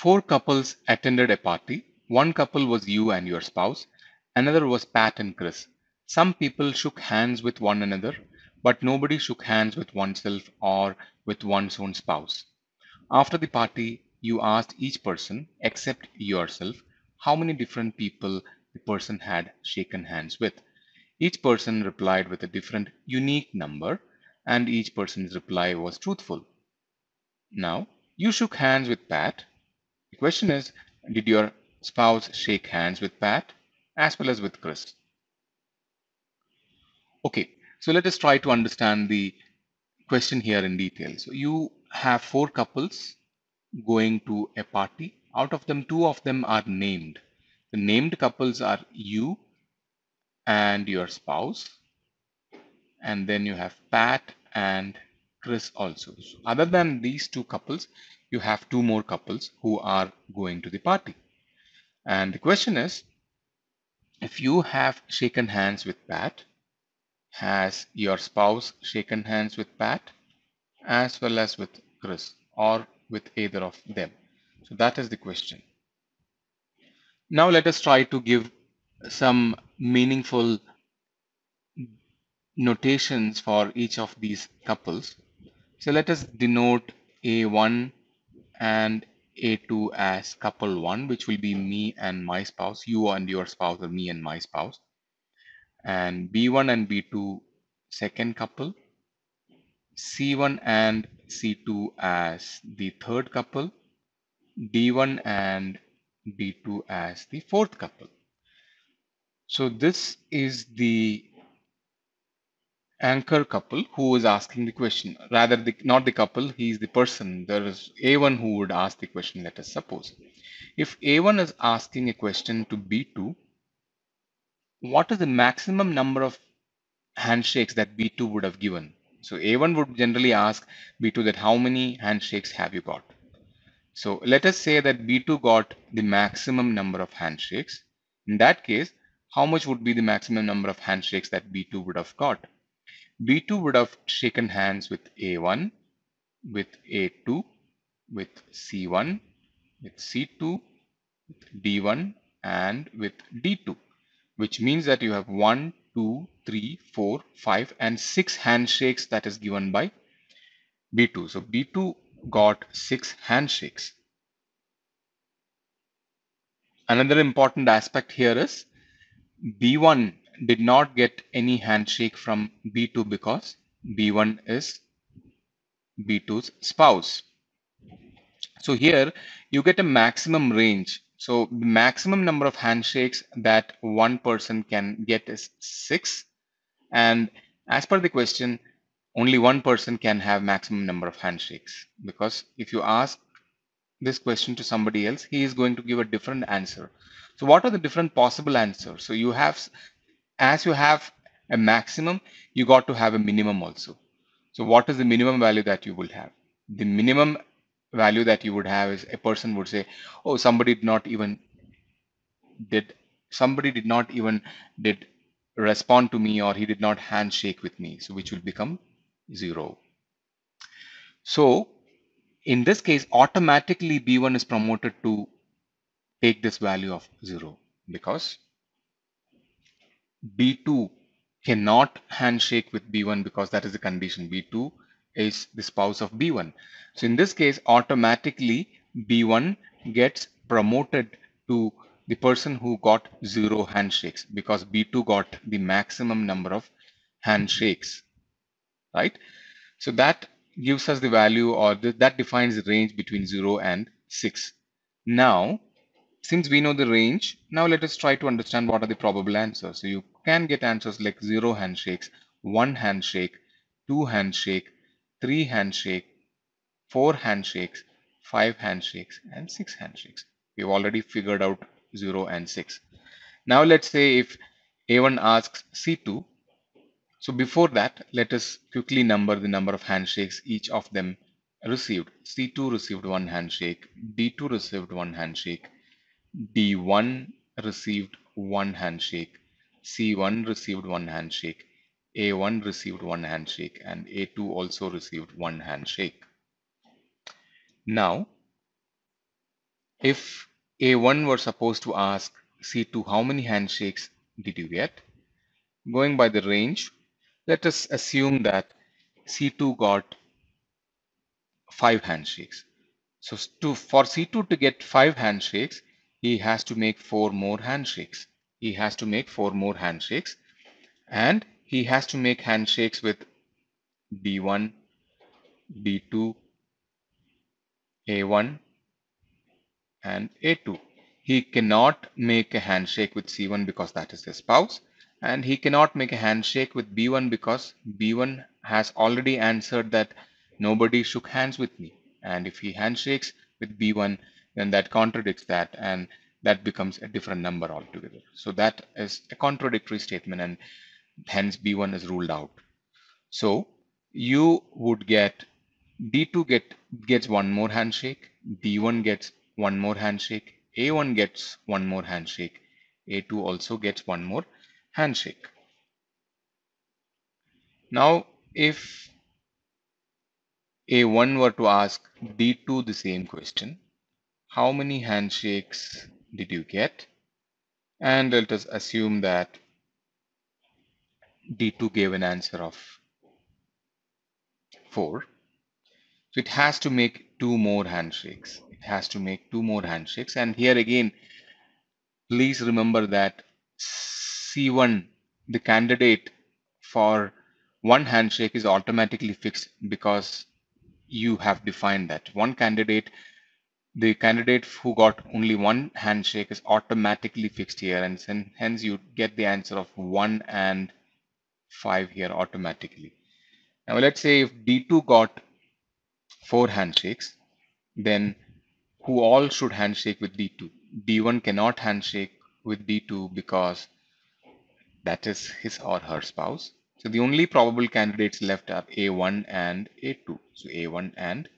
Four couples attended a party. One couple was you and your spouse. Another was Pat and Chris. Some people shook hands with one another, but nobody shook hands with oneself or with one's own spouse. After the party, you asked each person, except yourself, how many different people the person had shaken hands with. Each person replied with a different unique number and each person's reply was truthful. Now, you shook hands with Pat the question is, did your spouse shake hands with Pat as well as with Chris? Okay, so let us try to understand the question here in detail. So you have four couples going to a party. Out of them, two of them are named. The named couples are you and your spouse. And then you have Pat and Chris also. So other than these two couples, you have two more couples who are going to the party. And the question is, if you have shaken hands with Pat, has your spouse shaken hands with Pat as well as with Chris or with either of them? So that is the question. Now let us try to give some meaningful notations for each of these couples. So let us denote A1 and a2 as couple one, which will be me and my spouse, you and your spouse, or me and my spouse. And B1 and B2, second couple. C1 and C2 as the third couple. D1 and D2 as the fourth couple. So this is the anchor couple who is asking the question rather the, not the couple he is the person there is a1 who would ask the question let us suppose if a1 is asking a question to b2 what is the maximum number of handshakes that b2 would have given so a1 would generally ask b2 that how many handshakes have you got so let us say that b2 got the maximum number of handshakes in that case how much would be the maximum number of handshakes that b2 would have got B2 would have shaken hands with A1, with A2, with C1, with C2, with D1, and with D2, which means that you have 1, 2, 3, 4, 5, and 6 handshakes that is given by B2. So B2 got 6 handshakes. Another important aspect here is B1 did not get any handshake from B2 because B1 is B2's spouse. So here you get a maximum range. So the maximum number of handshakes that one person can get is six. And as per the question, only one person can have maximum number of handshakes because if you ask this question to somebody else, he is going to give a different answer. So what are the different possible answers? So you have as you have a maximum, you got to have a minimum also. So what is the minimum value that you will have? The minimum value that you would have is a person would say, oh, somebody did not even did somebody did not even did respond to me or he did not handshake with me. So which will become zero. So in this case, automatically B1 is promoted to take this value of zero because B2 cannot handshake with B1 because that is the condition. B2 is the spouse of B1. So in this case, automatically B1 gets promoted to the person who got zero handshakes because B2 got the maximum number of handshakes, right? So that gives us the value or the, that defines the range between 0 and 6. Now, since we know the range, now let us try to understand what are the probable answers. So you can get answers like zero handshakes, one handshake, two handshake, three handshake, four handshakes, five handshakes, and six handshakes. We've already figured out zero and six. Now let's say if A1 asks C2, so before that, let us quickly number the number of handshakes each of them received. C2 received one handshake, D2 received one handshake, D1 received one handshake, C1 received one handshake, A1 received one handshake, and A2 also received one handshake. Now, if A1 were supposed to ask C2 how many handshakes did you get, going by the range, let us assume that C2 got five handshakes. So to, for C2 to get five handshakes, he has to make four more handshakes. He has to make four more handshakes and he has to make handshakes with B1, B2, A1 and A2. He cannot make a handshake with C1 because that is his spouse and he cannot make a handshake with B1 because B1 has already answered that nobody shook hands with me and if he handshakes with B1 then that contradicts that and that becomes a different number altogether. So that is a contradictory statement and hence B1 is ruled out. So you would get D2 get gets one more handshake, D1 gets one more handshake, A1 gets one more handshake, A2 also gets one more handshake. Now if A1 were to ask D2 the same question, how many handshakes did you get and let us assume that D2 gave an answer of 4 so it has to make two more handshakes it has to make two more handshakes and here again please remember that C1 the candidate for one handshake is automatically fixed because you have defined that one candidate the candidate who got only one handshake is automatically fixed here and hence you get the answer of 1 and 5 here automatically. Now let's say if D2 got 4 handshakes then who all should handshake with D2. D1 cannot handshake with D2 because that is his or her spouse. So the only probable candidates left are A1 and A2. So A1 and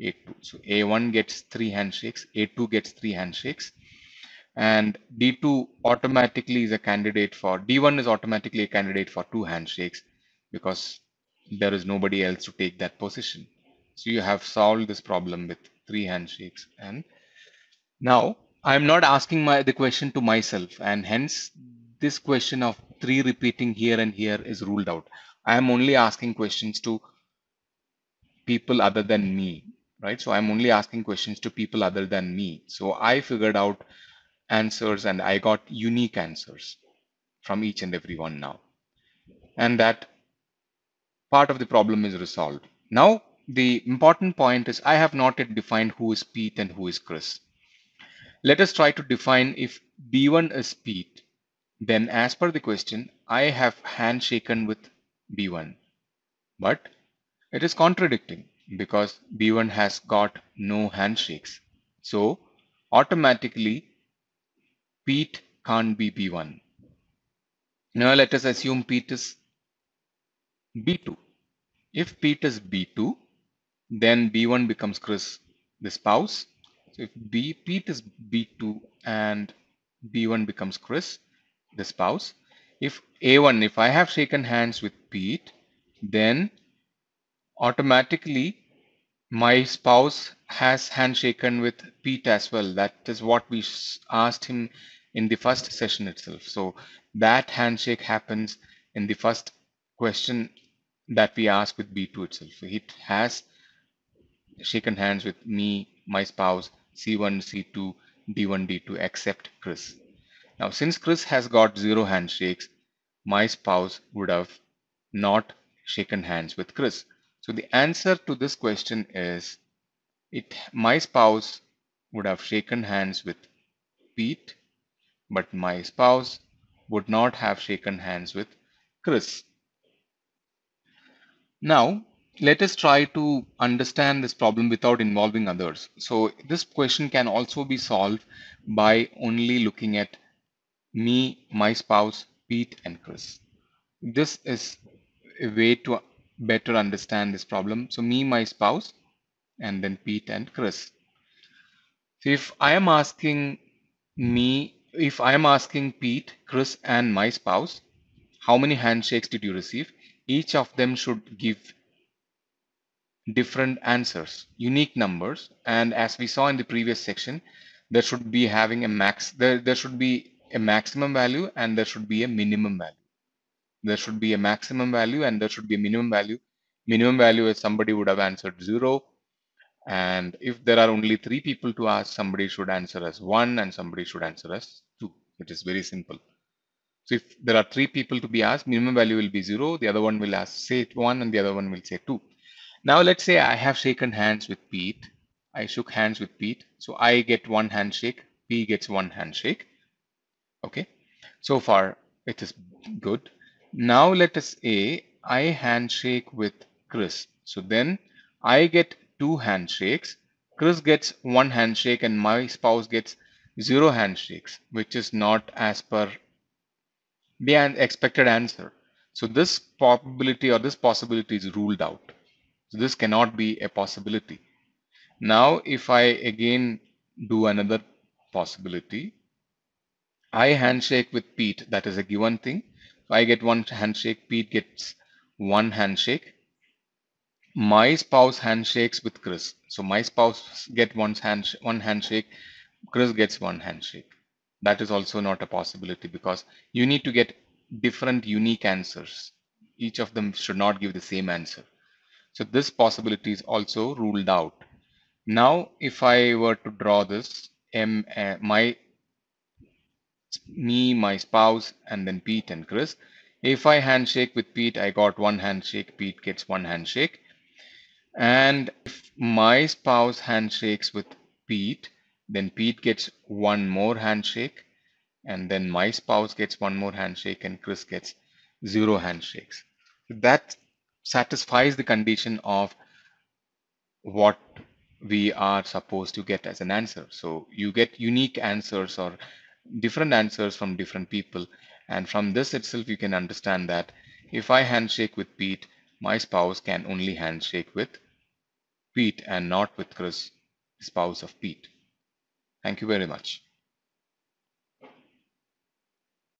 a2. So A1 gets three handshakes, A2 gets three handshakes, and D2 automatically is a candidate for, D1 is automatically a candidate for two handshakes because there is nobody else to take that position. So you have solved this problem with three handshakes. And now I'm not asking my the question to myself and hence this question of three repeating here and here is ruled out. I am only asking questions to people other than me right? So I'm only asking questions to people other than me. So I figured out answers and I got unique answers from each and every one now. And that part of the problem is resolved. Now, the important point is I have not yet defined who is Pete and who is Chris. Let us try to define if B1 is Pete, then as per the question, I have handshaken with B1. But it is contradicting because B1 has got no handshakes. So automatically Pete can't be B1. Now let us assume Pete is B2. If Pete is B2, then B1 becomes Chris, the spouse. So if B, Pete is B2 and B1 becomes Chris, the spouse. If A1, if I have shaken hands with Pete, then automatically my spouse has handshaken with Pete as well. That is what we asked him in the first session itself. So that handshake happens in the first question that we ask with B2 itself. So it has shaken hands with me, my spouse, C1, C2, D1, D2, except Chris. Now, since Chris has got zero handshakes, my spouse would have not shaken hands with Chris. So the answer to this question is it my spouse would have shaken hands with Pete, but my spouse would not have shaken hands with Chris. Now, let us try to understand this problem without involving others. So this question can also be solved by only looking at me, my spouse, Pete and Chris. This is a way to better understand this problem. So me, my spouse, and then Pete and Chris. So if I am asking me, if I am asking Pete, Chris and my spouse, how many handshakes did you receive? Each of them should give different answers, unique numbers. And as we saw in the previous section, there should be having a max, there, there should be a maximum value and there should be a minimum value there should be a maximum value and there should be a minimum value. Minimum value is somebody would have answered 0. And if there are only three people to ask, somebody should answer as 1 and somebody should answer as 2. It is very simple. So if there are three people to be asked, minimum value will be 0. The other one will ask say 1 and the other one will say 2. Now let's say I have shaken hands with Pete. I shook hands with Pete. So I get one handshake. P gets one handshake. Okay. So far it is good. Now let us say I handshake with Chris. So then I get two handshakes. Chris gets one handshake and my spouse gets zero handshakes, which is not as per the expected answer. So this probability or this possibility is ruled out. So this cannot be a possibility. Now if I again do another possibility, I handshake with Pete, that is a given thing. I get one handshake, Pete gets one handshake. My spouse handshakes with Chris. So my spouse get one, hand, one handshake, Chris gets one handshake. That is also not a possibility because you need to get different unique answers. Each of them should not give the same answer. So this possibility is also ruled out. Now, if I were to draw this, M, uh, my me, my spouse, and then Pete and Chris. If I handshake with Pete, I got one handshake. Pete gets one handshake. And if my spouse handshakes with Pete, then Pete gets one more handshake. And then my spouse gets one more handshake and Chris gets zero handshakes. That satisfies the condition of what we are supposed to get as an answer. So you get unique answers or different answers from different people. And from this itself, you can understand that if I handshake with Pete, my spouse can only handshake with Pete and not with Chris, spouse of Pete. Thank you very much.